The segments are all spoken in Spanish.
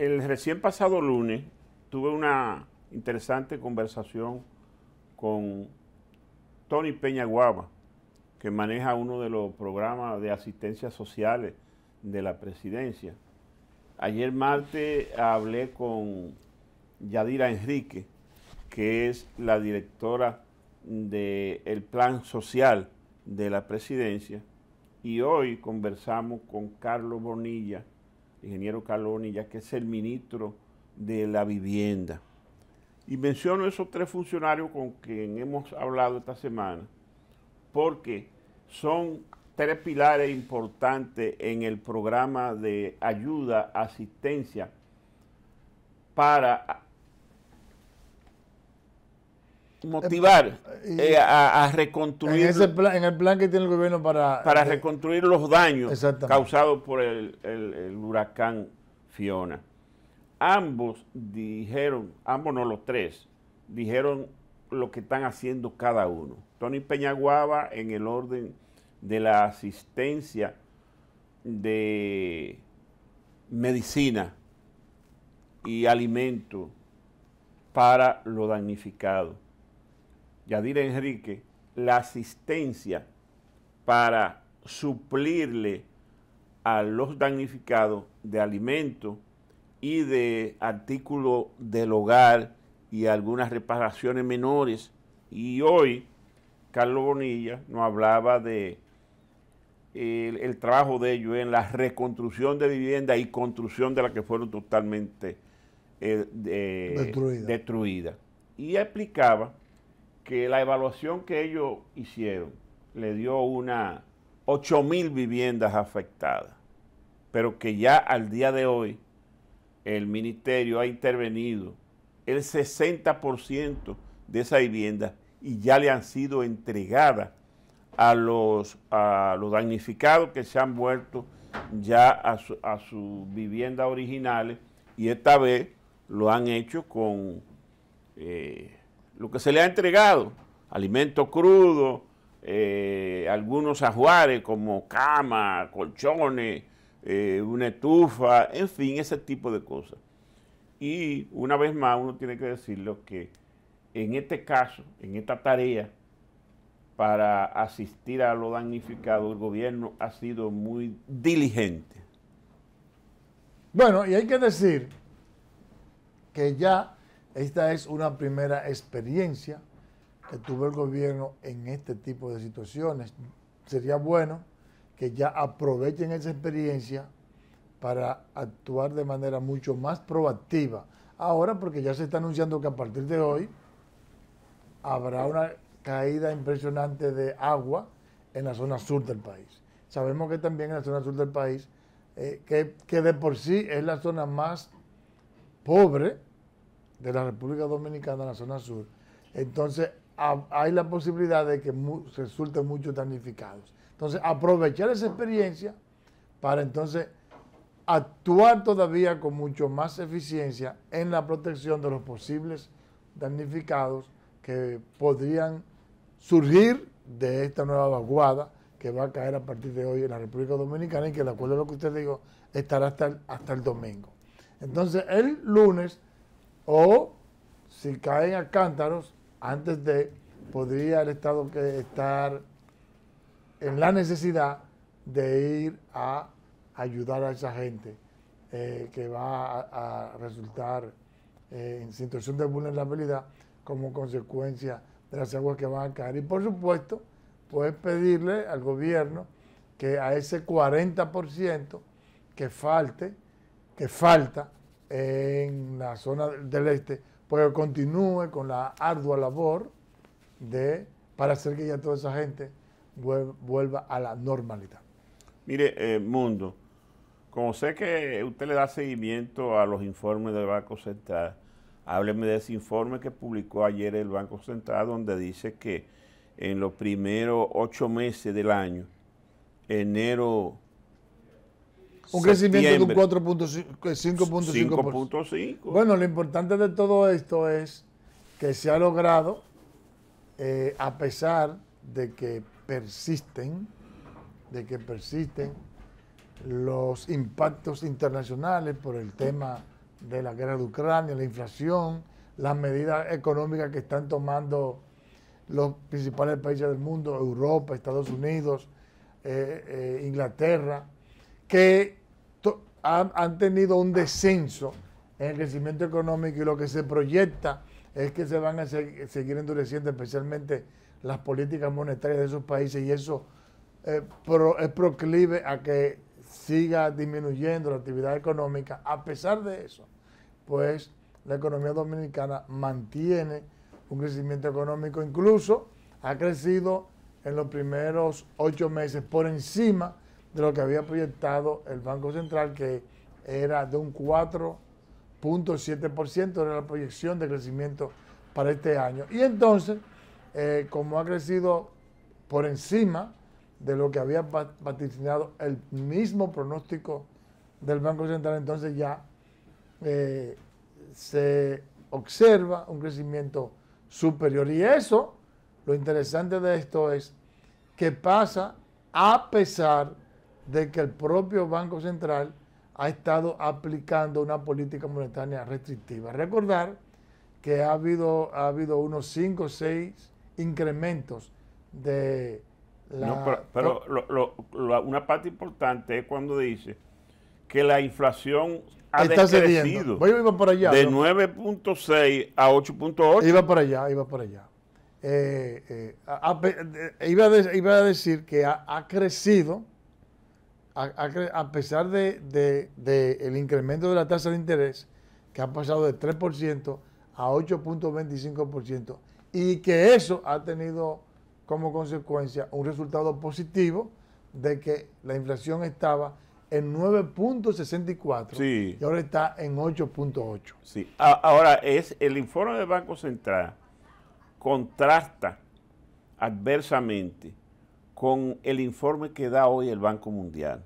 el recién pasado lunes tuve una interesante conversación con Tony Peña Guaba, que maneja uno de los programas de asistencia sociales de la presidencia. Ayer martes hablé con Yadira Enrique, que es la directora del plan social de la presidencia, y hoy conversamos con Carlos Bonilla, ingeniero Caloni, ya que es el ministro de la vivienda. Y menciono esos tres funcionarios con quien hemos hablado esta semana, porque son tres pilares importantes en el programa de ayuda, asistencia para motivar eh, eh, a, reconstruir. En, el plan que tiene el gobierno para. Para eh, reconstruir los daños causados por el, huracán Fiona. Ambos dijeron, ambos no los tres, dijeron lo que están haciendo cada uno. Tony Peñaguaba en el orden de la asistencia de medicina y alimento para lo damnificado Yadira Enrique, la asistencia para suplirle a los damnificados de alimentos y de artículos del hogar y algunas reparaciones menores. Y hoy Carlos Bonilla nos hablaba de el, trabajo de ellos en la reconstrucción de vivienda y construcción de las que fueron totalmente eh, destruidas. Destruida. Y explicaba que la evaluación que ellos hicieron le dio unas 8 mil viviendas afectadas, pero que ya al día de hoy el ministerio ha intervenido el 60% de esa vivienda y ya le han sido entregadas a los, a los damnificados que se han vuelto ya a sus su viviendas originales y esta vez lo han hecho con eh, lo que se le ha entregado, alimento crudo, eh, algunos ajuares como cama, colchones, eh, una estufa, en fin, ese tipo de cosas. Y una vez más uno tiene que decirlo que en este caso, en esta tarea, para asistir a lo damnificado, el gobierno ha sido muy diligente. Bueno, y hay que decir que ya esta es una primera experiencia que tuvo el gobierno en este tipo de situaciones. Sería bueno que ya aprovechen esa experiencia para actuar de manera mucho más proactiva. Ahora, porque ya se está anunciando que a partir de hoy habrá una caída impresionante de agua en la zona sur del país. Sabemos que también en la zona sur del país, eh, que, que de por sí es la zona más pobre de la República Dominicana, la zona sur, entonces hay la posibilidad de que resulten muchos damnificados. Entonces, aprovechar esa experiencia para entonces actuar todavía con mucho más eficiencia en la protección de los posibles damnificados que podrían surgir de esta nueva vaguada que va a caer a partir de hoy en la República Dominicana y que, de acuerdo a lo que usted dijo, estará hasta el domingo. Entonces, el lunes o si caen a cántaros, antes de, podría el Estado que estar en la necesidad de ir a ayudar a esa gente eh, que va a, resultar eh, en situación de vulnerabilidad como consecuencia de las aguas que van a caer. Y por supuesto, puedes pedirle al gobierno que a ese 40% que falte, que falta, en la zona del este, pues continúe con la ardua labor de, para hacer que ya toda esa gente vuelva a la normalidad. Mire, eh, Mundo, como sé que usted le da seguimiento a los informes del Banco Central, hábleme de ese informe que publicó ayer el Banco Central, donde dice que en los primeros ocho meses del año, enero un crecimiento de un 5.5. Bueno, lo importante de todo esto es que se ha logrado, eh, a pesar de que persisten, de que persisten los impactos internacionales por el tema de la guerra de Ucrania, la inflación, las medidas económicas que están tomando los principales países del mundo, Europa, Estados Unidos, eh, eh, Inglaterra, que han, tenido un descenso en el crecimiento económico y lo que se proyecta es que se van a seguir endureciendo especialmente las políticas monetarias de esos países y eso eh, es proclive a que siga disminuyendo la actividad económica. A pesar de eso, pues la economía dominicana mantiene un crecimiento económico, incluso ha crecido en los primeros ocho meses por encima de lo que había proyectado el Banco Central, que era de un 4.7%, de la proyección de crecimiento para este año. Y entonces, eh, como ha crecido por encima de lo que había vaticinado el mismo pronóstico del Banco Central, entonces ya eh, se observa un crecimiento superior. Y eso, lo interesante de esto es que pasa a pesar de que el propio Banco Central ha estado aplicando una política monetaria restrictiva. Recordar que ha habido, ha habido unos 5 o 6 incrementos de la... pero, una parte importante es cuando dice que la inflación ha Está iba allá, de 9.6 a 8.8. Iba para allá, iba para allá. Eh, eh, iba, a decir que ha crecido a, pesar del de, el incremento de la tasa de interés, que ha pasado de 3% a 8.25%, y que eso ha tenido como consecuencia un resultado positivo de que la inflación estaba en 9.64 y ahora está en 8.8. Sí. Ahora es el informe del Banco Central contrasta adversamente con el informe que da hoy el Banco Mundial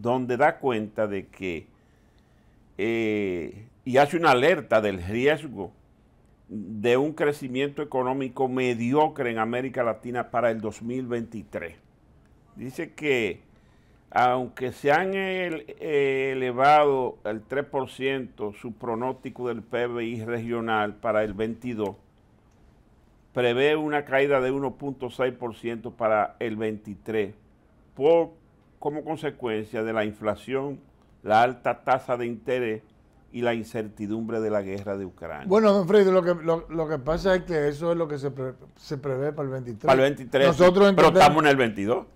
donde da cuenta de que eh, y hace una alerta del riesgo de un crecimiento económico mediocre en América Latina para el 2023. Dice que aunque se han eh, elevado el 3% su pronóstico del PBI regional para el 22, prevé una caída de 1.6% para el 23 por como consecuencia de la inflación, la alta tasa de interés y la incertidumbre de la guerra de Ucrania. Bueno, don Freddy, lo que, pasa es que eso es lo que se, prevé para el 23. Para el 23, nosotros pero estamos en el 22.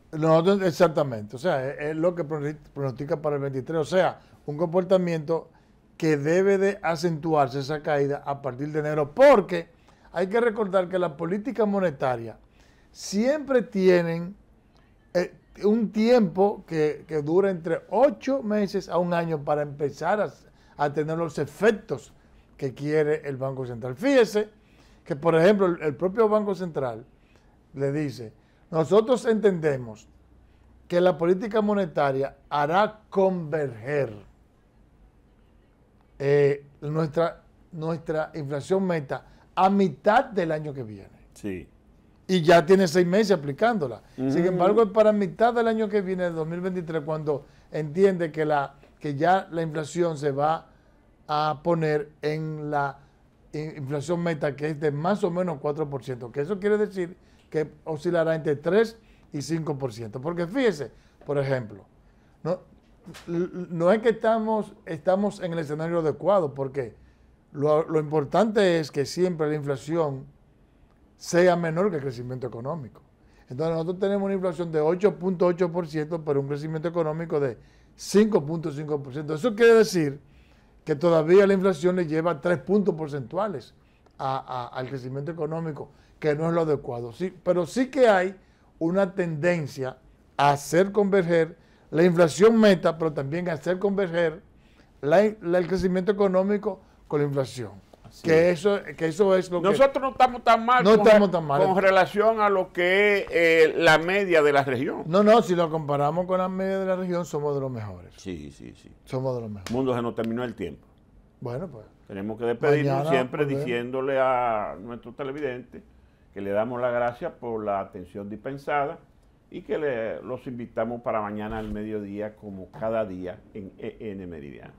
exactamente, o sea, es, lo que pronostica para el 23, o sea, un comportamiento que debe de acentuarse esa caída a partir de enero, porque hay que recordar que la política monetaria siempre tienen, eh, un tiempo que, dura entre ocho meses a un año para empezar a, tener los efectos que quiere el Banco Central. Fíjese que, por ejemplo, el, propio Banco Central le dice, nosotros entendemos que la política monetaria hará converger eh, nuestra, nuestra inflación meta a mitad del año que viene. Sí y ya tiene seis meses aplicándola. Sin embargo, es para mitad del año que viene, el 2023, cuando entiende que, la, que ya la inflación se va a poner en la eh, inflación meta, que es de más o menos 4%, que eso quiere decir que oscilará entre 3 y 5%. Porque fíjese, por ejemplo, no, no es que estamos, estamos en el escenario adecuado, porque lo importante es que siempre la inflación sea menor que el crecimiento económico. Entonces nosotros tenemos una inflación de 8.8%, pero un crecimiento económico de 5.5%. Eso quiere decir que todavía la inflación le lleva 3 puntos porcentuales al crecimiento económico, que no es lo adecuado. Sí, pero sí que hay una tendencia a hacer converger la inflación meta, pero también a hacer converger el crecimiento económico con la inflación que eso, eso es lo Nosotros no estamos tan mal, no con, relación a lo que es eh, la media de la región. No, no, si lo comparamos con la media de la región, somos de los mejores. Sí, sí, sí. Somos de los mejores. mundo se nos terminó el tiempo. Bueno, pues. Tenemos que despedirnos siempre diciéndole a nuestros televidentes que le damos las gracias por la atención dispensada y que los invitamos para mañana al mediodía como cada día en EN Meridiano.